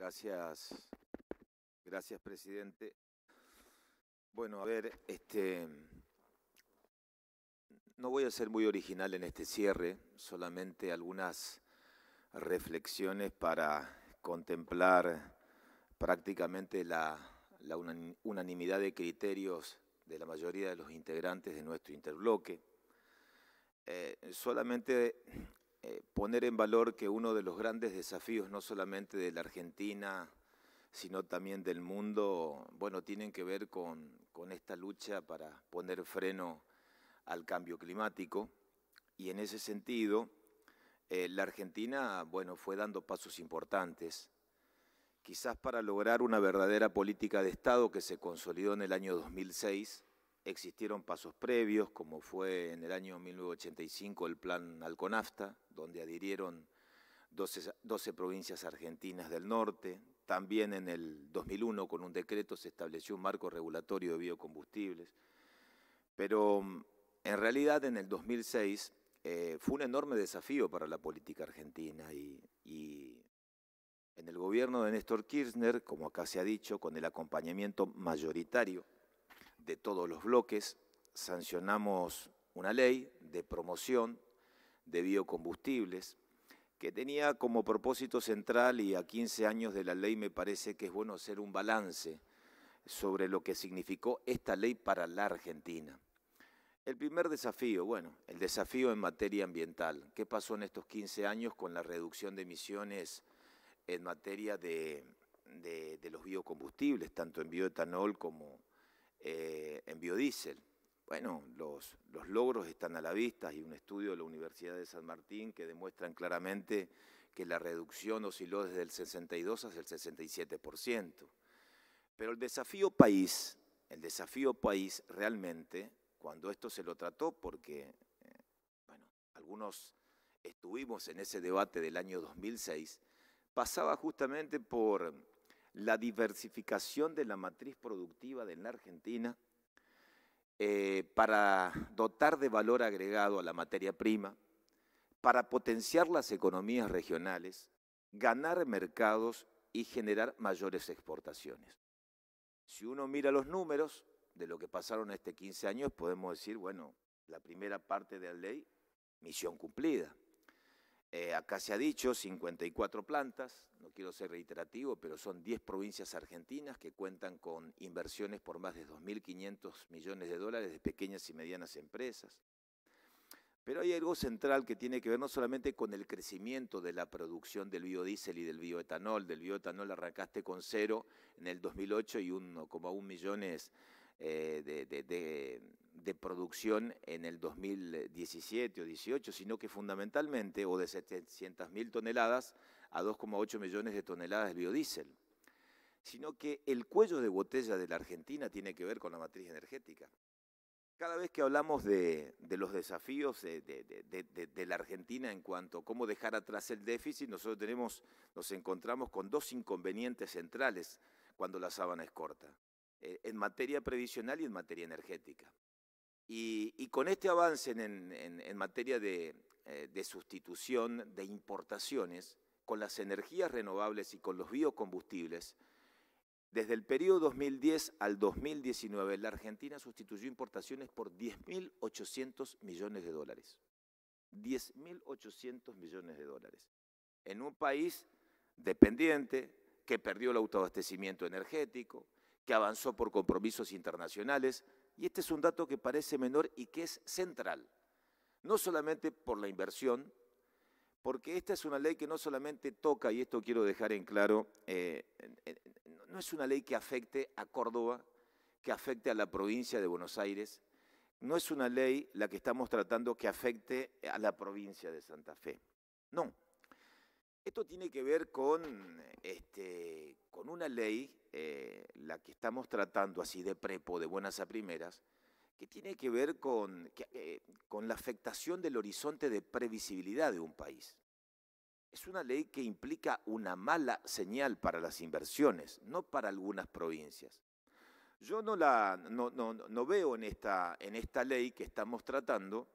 Gracias, gracias presidente. Bueno, a ver, este, no voy a ser muy original en este cierre, solamente algunas reflexiones para contemplar prácticamente la, unanimidad de criterios de la mayoría de los integrantes de nuestro interbloque. Eh, solamente eh, poner en valor que uno de los grandes desafíos, no solamente de la Argentina, sino también del mundo, bueno, tienen que ver con, esta lucha para poner freno al cambio climático. Y en ese sentido, eh, la Argentina, bueno, fue dando pasos importantes, quizás para lograr una verdadera política de Estado que se consolidó en el año 2006 Existieron pasos previos, como fue en el año 1985 el plan Alconafta, donde adhirieron 12, provincias argentinas del norte. También en el 2001, con un decreto, se estableció un marco regulatorio de biocombustibles. Pero en realidad, en el 2006 eh, fue un enorme desafío para la política argentina y, y en el gobierno de Néstor Kirchner, como acá se ha dicho, con el acompañamiento mayoritario de todos los bloques, sancionamos una ley de promoción de biocombustibles que tenía como propósito central y a 15 años de la ley me parece que es bueno hacer un balance sobre lo que significó esta ley para la Argentina. El primer desafío, bueno, el desafío en materia ambiental. ¿Qué pasó en estos 15 años con la reducción de emisiones en materia de, los biocombustibles, tanto en bioetanol como eh, en biodiesel. Bueno, los, los logros están a la vista. Hay un estudio de la Universidad de San Martín que demuestran claramente que la reducción osciló desde el 62 hasta el 67%. Pero el desafío país, el desafío país realmente, cuando esto se lo trató, porque, eh, bueno, algunos estuvimos en ese debate del año 2006, pasaba justamente por la diversificación de la matriz productiva de la Argentina eh, para dotar de valor agregado a la materia prima, para potenciar las economías regionales, ganar mercados y generar mayores exportaciones. Si uno mira los números de lo que pasaron este 15 años, podemos decir, bueno, la primera parte de la ley, misión cumplida. Eh, acá se ha dicho 54 plantas, no quiero ser reiterativo, pero son 10 provincias argentinas que cuentan con inversiones por más de 2.500 millones de dólares de pequeñas y medianas empresas. Pero hay algo central que tiene que ver no solamente con el crecimiento de la producción del biodiesel y del bioetanol. Del bioetanol arrancaste con cero en el 2008 y 1,1 millones eh, de, de, producción en el 2017 o 18, sino que fundamentalmente, o de 700.000 toneladas a 2,8 millones de toneladas de biodiesel, sino que el cuello de botella de la Argentina tiene que ver con la matriz energética. Cada vez que hablamos de, los desafíos de, la Argentina en cuanto a cómo dejar atrás el déficit, nosotros tenemos, nos encontramos con dos inconvenientes centrales cuando la sábana es corta. Eh, en materia previsional y en materia energética. Y, con este avance en, materia de, eh, de, sustitución de importaciones, con las energías renovables y con los biocombustibles, desde el periodo 2010 al 2019, la Argentina sustituyó importaciones por 10.800 millones de dólares. 10.800 millones de dólares. En un país dependiente, que perdió el autoabastecimiento energético, que avanzó por compromisos internacionales, y este es un dato que parece menor y que es central, no solamente por la inversión, porque esta es una ley que no solamente toca, y esto quiero dejar en claro, eh, no es una ley que afecte a Córdoba, que afecte a la provincia de Buenos Aires, no es una ley la que estamos tratando que afecte a la provincia de Santa Fe, no, esto tiene que ver con, este, con una ley, eh, la que estamos tratando así de prepo, de buenas a primeras, que tiene que ver eh, con, la afectación del horizonte de previsibilidad de un país. Es una ley que implica una mala señal para las inversiones, no para algunas provincias. Yo no, la, no, veo en esta, en esta ley que estamos tratando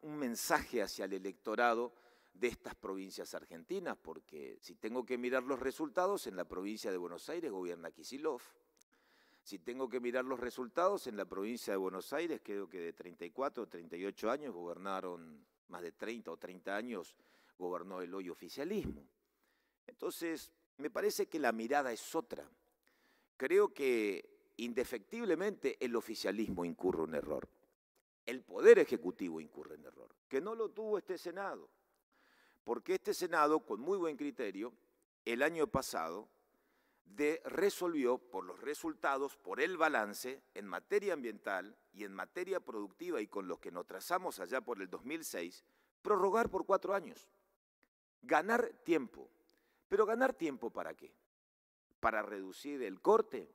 un mensaje hacia el electorado de estas provincias argentinas, porque si tengo que mirar los resultados, en la provincia de Buenos Aires gobierna Kisilov. Si tengo que mirar los resultados, en la provincia de Buenos Aires, creo que de 34 o 38 años gobernaron, más de 30 o 30 años gobernó el hoy oficialismo. Entonces, me parece que la mirada es otra. Creo que indefectiblemente el oficialismo incurre un error. El poder ejecutivo incurre en error, que no lo tuvo este Senado porque este Senado, con muy buen criterio, el año pasado resolvió por los resultados, por el balance en materia ambiental y en materia productiva y con los que nos trazamos allá por el 2006, prorrogar por cuatro años. Ganar tiempo. Pero ganar tiempo para qué? Para reducir el corte.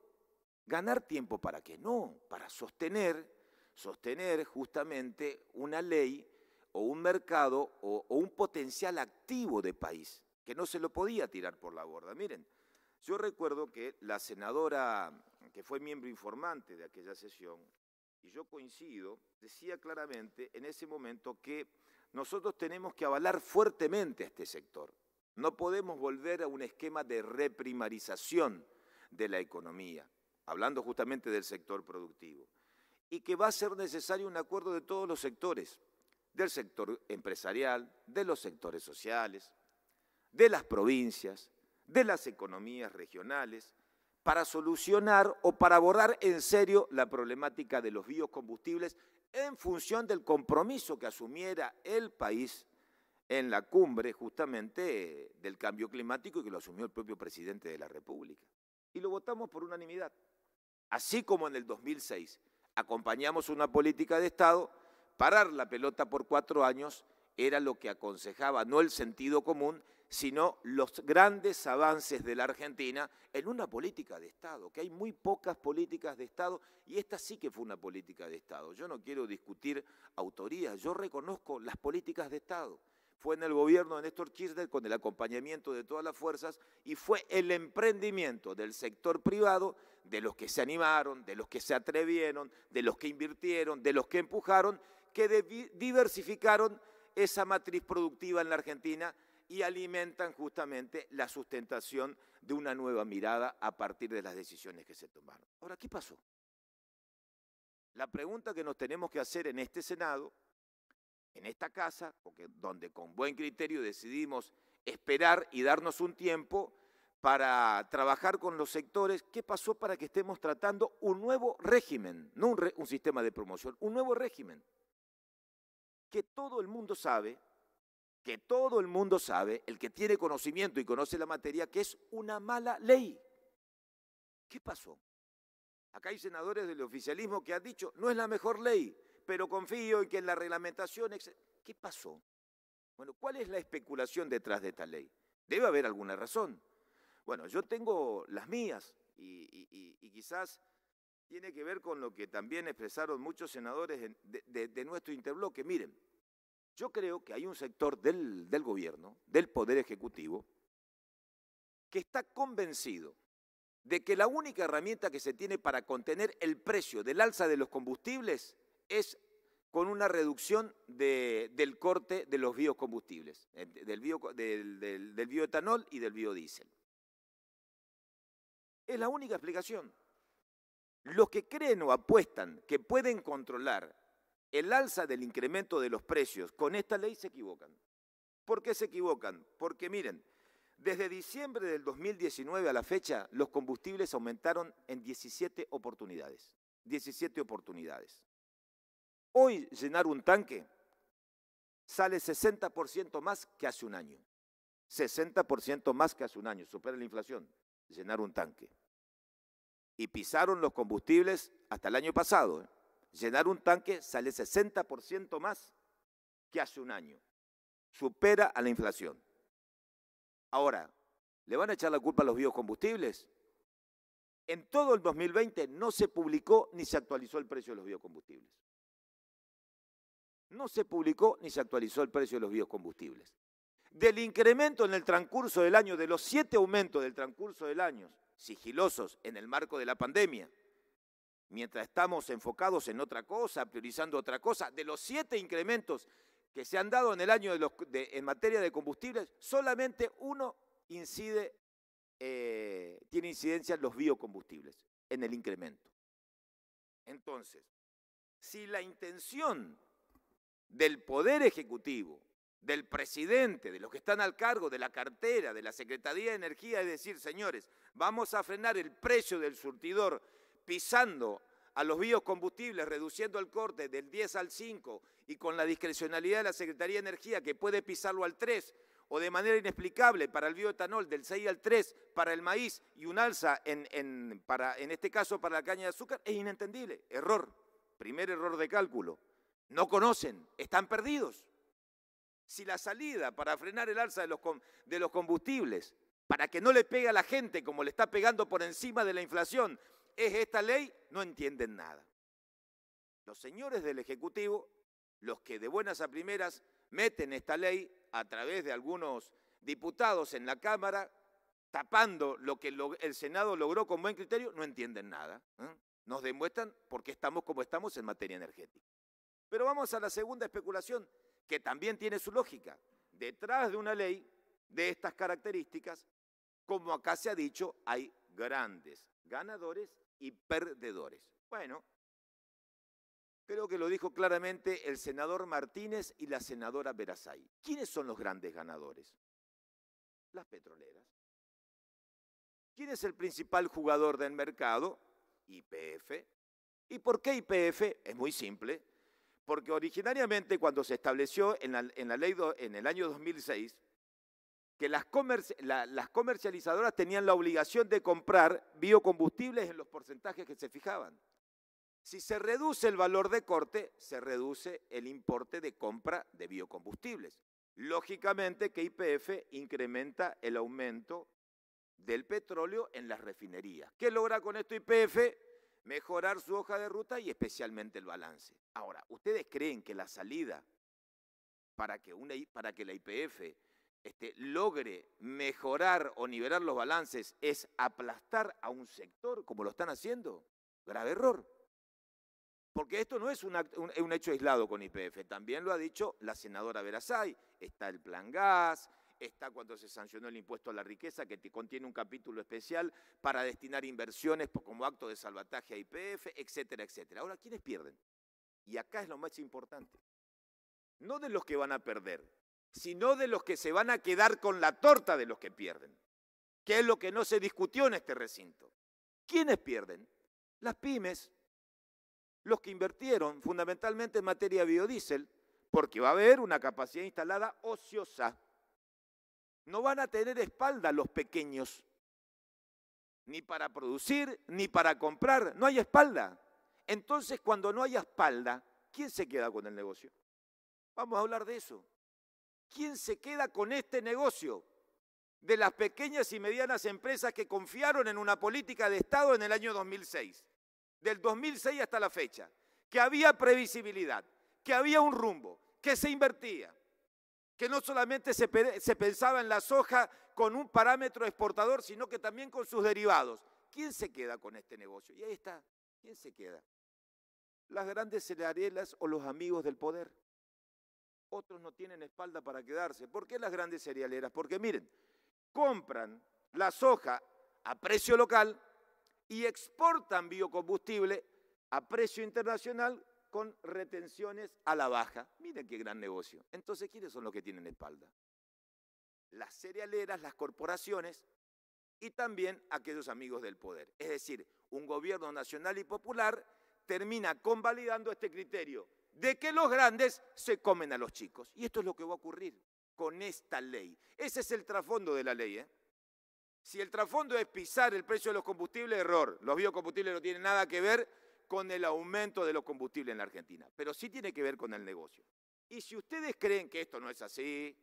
Ganar tiempo para qué? No, para sostener, sostener justamente una ley o un mercado o, un potencial activo de país, que no se lo podía tirar por la borda. Miren, yo recuerdo que la senadora, que fue miembro informante de aquella sesión, y yo coincido, decía claramente en ese momento que nosotros tenemos que avalar fuertemente a este sector. No podemos volver a un esquema de reprimarización de la economía, hablando justamente del sector productivo, y que va a ser necesario un acuerdo de todos los sectores, del sector empresarial, de los sectores sociales, de las provincias, de las economías regionales, para solucionar o para abordar en serio la problemática de los biocombustibles en función del compromiso que asumiera el país en la cumbre justamente del cambio climático y que lo asumió el propio presidente de la República. Y lo votamos por unanimidad. Así como en el 2006 acompañamos una política de Estado parar la pelota por cuatro años era lo que aconsejaba, no el sentido común, sino los grandes avances de la Argentina en una política de Estado, que hay muy pocas políticas de Estado, y esta sí que fue una política de Estado. Yo no quiero discutir autorías, yo reconozco las políticas de Estado. Fue en el gobierno de Néstor Kirchner con el acompañamiento de todas las fuerzas y fue el emprendimiento del sector privado, de los que se animaron, de los que se atrevieron, de los que invirtieron, de los que empujaron que diversificaron esa matriz productiva en la Argentina y alimentan justamente la sustentación de una nueva mirada a partir de las decisiones que se tomaron. Ahora, ¿qué pasó? La pregunta que nos tenemos que hacer en este Senado, en esta casa, donde con buen criterio decidimos esperar y darnos un tiempo para trabajar con los sectores, ¿qué pasó para que estemos tratando un nuevo régimen, no un sistema de promoción, un nuevo régimen? que todo el mundo sabe, que todo el mundo sabe, el que tiene conocimiento y conoce la materia, que es una mala ley. ¿Qué pasó? Acá hay senadores del oficialismo que han dicho, no es la mejor ley, pero confío en que en la reglamentación... ¿Qué pasó? Bueno, ¿cuál es la especulación detrás de esta ley? Debe haber alguna razón. Bueno, yo tengo las mías y, y quizás tiene que ver con lo que también expresaron muchos senadores de, nuestro interbloque. Miren, yo creo que hay un sector del, gobierno, del Poder Ejecutivo, que está convencido de que la única herramienta que se tiene para contener el precio del alza de los combustibles es con una reducción del corte de los biocombustibles, eh, del bioetanol y del biodiesel. Es la única explicación. Los que creen o apuestan que pueden controlar el alza del incremento de los precios con esta ley se equivocan. ¿Por qué se equivocan? Porque miren, desde diciembre del 2019 a la fecha, los combustibles aumentaron en 17 oportunidades. 17 oportunidades. Hoy llenar un tanque sale 60% más que hace un año. 60% más que hace un año, supera la inflación, llenar un tanque y pisaron los combustibles hasta el año pasado. Llenar un tanque sale 60% más que hace un año. Supera a la inflación. Ahora, ¿le van a echar la culpa a los biocombustibles? En todo el 2020 no se publicó ni se actualizó el precio de los biocombustibles. No se publicó ni se actualizó el precio de los biocombustibles. Del incremento en el transcurso del año, de los siete aumentos del transcurso del año, sigilosos en el marco de la pandemia, mientras estamos enfocados en otra cosa, priorizando otra cosa, de los siete incrementos que se han dado en el año en materia de combustibles, solamente uno incide, eh, tiene incidencia en los biocombustibles, en el incremento. Entonces, si la intención del Poder Ejecutivo del presidente, de los que están al cargo, de la cartera, de la Secretaría de Energía, es decir, señores, vamos a frenar el precio del surtidor pisando a los biocombustibles, reduciendo el corte del 10 al 5 y con la discrecionalidad de la Secretaría de Energía que puede pisarlo al 3 o de manera inexplicable para el bioetanol del 6 al 3, para el maíz y un alza en, para, en este caso para la caña de azúcar, es inentendible. Error, primer error de cálculo. No conocen, están perdidos. Si la salida para frenar el alza de los, combustibles, para que no le pegue a la gente como le está pegando por encima de la inflación, es esta ley, no entienden nada. Los señores del Ejecutivo, los que de buenas a primeras meten esta ley a través de algunos diputados en la Cámara, tapando lo que el Senado logró con buen criterio, no entienden nada. ¿eh? Nos demuestran por qué estamos como estamos en materia energética. Pero vamos a la segunda especulación que también tiene su lógica. Detrás de una ley de estas características, como acá se ha dicho, hay grandes ganadores y perdedores. Bueno, creo que lo dijo claramente el senador Martínez y la senadora Berazay. ¿Quiénes son los grandes ganadores? Las petroleras. ¿Quién es el principal jugador del mercado? YPF. ¿Y por qué YPF? Es muy simple porque originariamente cuando se estableció en la, ley en el año 2006 que las, las comercializadoras tenían la obligación de comprar biocombustibles en los porcentajes que se fijaban. Si se reduce el valor de corte, se reduce el importe de compra de biocombustibles. Lógicamente que IPF incrementa el aumento del petróleo en las refinerías. ¿Qué logra con esto IPF? mejorar su hoja de ruta y especialmente el balance. Ahora, ¿ustedes creen que la salida para que, una, para que la IPF este, logre mejorar o nivelar los balances es aplastar a un sector como lo están haciendo? Grave error. Porque esto no es un, hecho aislado con IPF, también lo ha dicho la senadora Verasay, está el plan gas, está cuando se sancionó el impuesto a la riqueza, que contiene un capítulo especial para destinar inversiones como acto de salvataje a IPF, etcétera, etcétera. Ahora, ¿quiénes pierden? Y acá es lo más importante. No de los que van a perder, sino de los que se van a quedar con la torta de los que pierden, que es lo que no se discutió en este recinto. ¿Quiénes pierden? Las pymes, los que invirtieron fundamentalmente en materia biodiesel, porque va a haber una capacidad instalada ociosa no van a tener espalda los pequeños, ni para producir, ni para comprar, no hay espalda. Entonces, cuando no hay espalda, ¿quién se queda con el negocio? Vamos a hablar de eso. ¿Quién se queda con este negocio? de las pequeñas y medianas empresas que confiaron en una política de Estado en el año 2006, del 2006 hasta la fecha, que había previsibilidad, que había un rumbo, que se invertía, que no solamente se, pensaba en la soja con un parámetro exportador, sino que también con sus derivados. ¿Quién se queda con este negocio? Y ahí está, ¿quién se queda? Las grandes cerealeras o los amigos del poder. Otros no tienen espalda para quedarse. ¿Por qué las grandes cerealeras? Porque miren, compran la soja a precio local y exportan biocombustible a precio internacional con retenciones a la baja. Miren qué gran negocio. Entonces, ¿quiénes son los que tienen espalda? Las cerealeras, las corporaciones y también aquellos amigos del poder. Es decir, un gobierno nacional y popular termina convalidando este criterio de que los grandes se comen a los chicos. Y esto es lo que va a ocurrir con esta ley. Ese es el trasfondo de la ley. ¿eh? Si el trasfondo es pisar el precio de los combustibles, error. Los biocombustibles no tienen nada que ver con el aumento de los combustibles en la Argentina, pero sí tiene que ver con el negocio. Y si ustedes creen que esto no es así,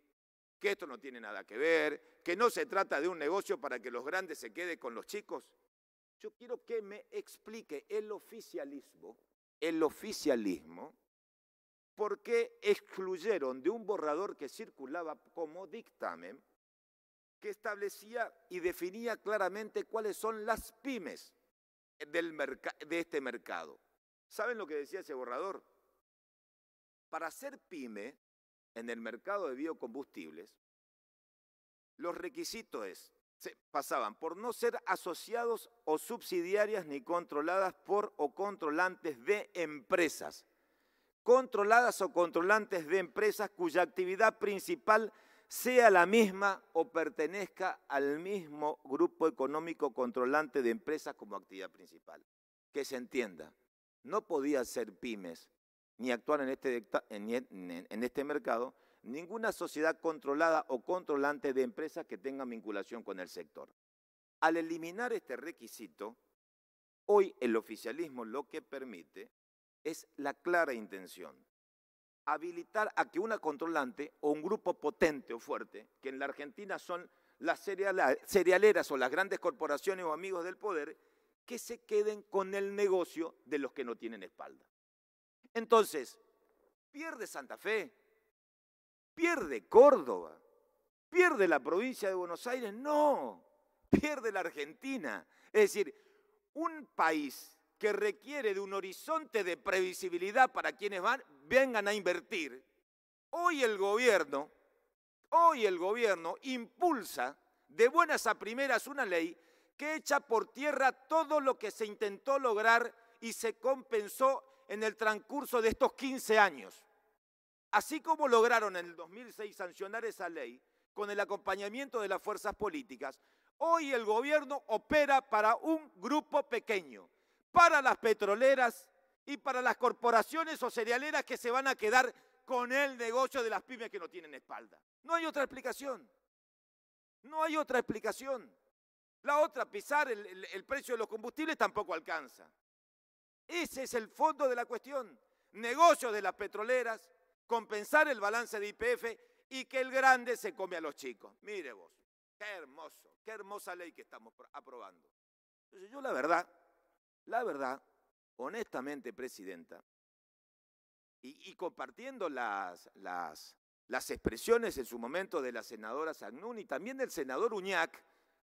que esto no tiene nada que ver, que no se trata de un negocio para que los grandes se queden con los chicos, yo quiero que me explique el oficialismo, el oficialismo, por qué excluyeron de un borrador que circulaba como dictamen, que establecía y definía claramente cuáles son las pymes de este mercado. ¿Saben lo que decía ese borrador? Para ser pyme en el mercado de biocombustibles, los requisitos se pasaban por no ser asociados o subsidiarias ni controladas por o controlantes de empresas, controladas o controlantes de empresas cuya actividad principal sea la misma o pertenezca al mismo grupo económico controlante de empresas como actividad principal. Que se entienda, no podía ser pymes ni actuar en este, este mercado ninguna sociedad controlada o controlante de empresas que tenga vinculación con el sector. Al eliminar este requisito, hoy el oficialismo lo que permite es la clara intención habilitar a que una controlante o un grupo potente o fuerte, que en la Argentina son las cerealeras o las grandes corporaciones o amigos del poder, que se queden con el negocio de los que no tienen espalda. Entonces, pierde Santa Fe, pierde Córdoba, pierde la provincia de Buenos Aires, no, pierde la Argentina. Es decir, un país que requiere de un horizonte de previsibilidad para quienes van, vengan a invertir. Hoy el gobierno, hoy el gobierno impulsa de buenas a primeras una ley que echa por tierra todo lo que se intentó lograr y se compensó en el transcurso de estos 15 años. Así como lograron en el 2006 sancionar esa ley con el acompañamiento de las fuerzas políticas, hoy el gobierno opera para un grupo pequeño para las petroleras y para las corporaciones o cerealeras que se van a quedar con el negocio de las pymes que no tienen espalda. No hay otra explicación. No hay otra explicación. La otra, pisar el, precio de los combustibles tampoco alcanza. Ese es el fondo de la cuestión. negocio de las petroleras, compensar el balance de IPF y que el grande se come a los chicos. Mire vos, qué hermoso, qué hermosa ley que estamos aprobando. Entonces yo la verdad la verdad, honestamente, Presidenta, y, compartiendo las, expresiones en su momento de la senadora Sagnun y también del senador Uñac,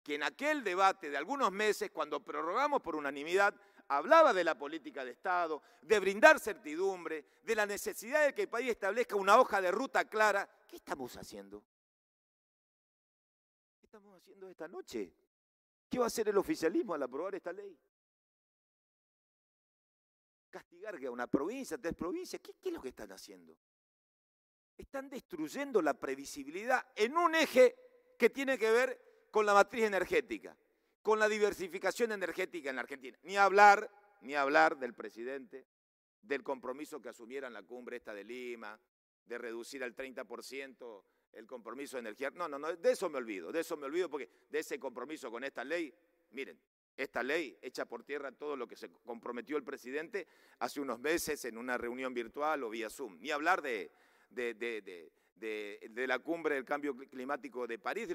que en aquel debate de algunos meses, cuando prorrogamos por unanimidad, hablaba de la política de Estado, de brindar certidumbre, de la necesidad de que el país establezca una hoja de ruta clara. ¿Qué estamos haciendo? ¿Qué estamos haciendo esta noche? ¿Qué va a hacer el oficialismo al aprobar esta ley? castigar a una provincia, tres provincias. ¿Qué, ¿Qué es lo que están haciendo? Están destruyendo la previsibilidad en un eje que tiene que ver con la matriz energética, con la diversificación energética en la Argentina. Ni hablar, ni hablar del presidente, del compromiso que asumiera en la cumbre esta de Lima, de reducir al 30% el compromiso de energía. No, no, no, de eso me olvido, de eso me olvido porque de ese compromiso con esta ley, miren, esta ley echa por tierra todo lo que se comprometió el presidente hace unos meses en una reunión virtual o vía Zoom. Ni hablar de, de, la cumbre del cambio climático de París,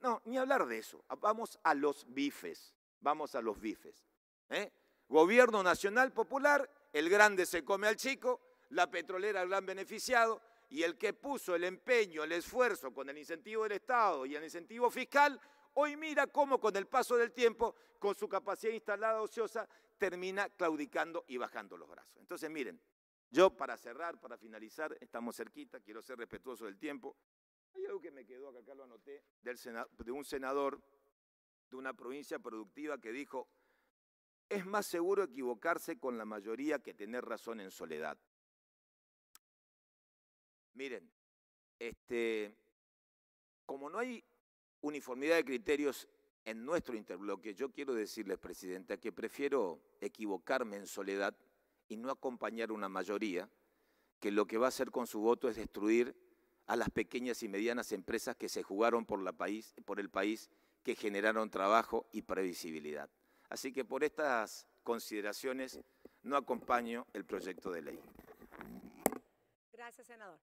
no, ni hablar de eso. Vamos a los bifes, vamos a los bifes. ¿eh? Gobierno Nacional Popular, el grande se come al chico, la petrolera lo gran beneficiado, y el que puso el empeño, el esfuerzo con el incentivo del Estado y el incentivo fiscal Hoy mira cómo con el paso del tiempo, con su capacidad instalada ociosa, termina claudicando y bajando los brazos. Entonces miren, yo para cerrar, para finalizar, estamos cerquita, quiero ser respetuoso del tiempo. Hay algo que me quedó, acá, acá lo anoté, de un senador de una provincia productiva que dijo, es más seguro equivocarse con la mayoría que tener razón en soledad. Miren, este, como no hay uniformidad de criterios en nuestro interbloque, yo quiero decirles, Presidenta, que prefiero equivocarme en soledad y no acompañar una mayoría que lo que va a hacer con su voto es destruir a las pequeñas y medianas empresas que se jugaron por, por el país, que generaron trabajo y previsibilidad. Así que por estas consideraciones no acompaño el proyecto de ley. Gracias, senador.